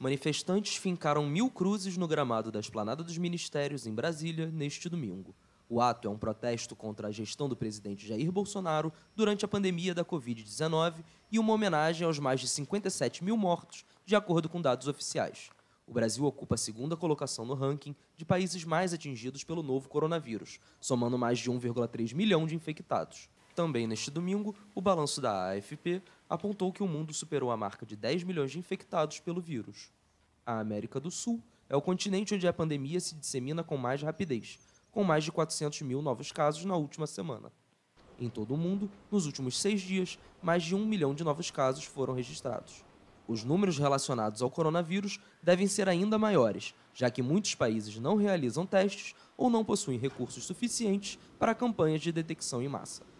manifestantes fincaram mil cruzes no gramado da Esplanada dos Ministérios, em Brasília, neste domingo. O ato é um protesto contra a gestão do presidente Jair Bolsonaro durante a pandemia da Covid-19 e uma homenagem aos mais de 57 mil mortos, de acordo com dados oficiais. O Brasil ocupa a segunda colocação no ranking de países mais atingidos pelo novo coronavírus, somando mais de 1,3 milhão de infectados. Também neste domingo, o balanço da AFP apontou que o mundo superou a marca de 10 milhões de infectados pelo vírus. A América do Sul é o continente onde a pandemia se dissemina com mais rapidez, com mais de 400 mil novos casos na última semana. Em todo o mundo, nos últimos seis dias, mais de um milhão de novos casos foram registrados. Os números relacionados ao coronavírus devem ser ainda maiores, já que muitos países não realizam testes ou não possuem recursos suficientes para campanhas de detecção em massa.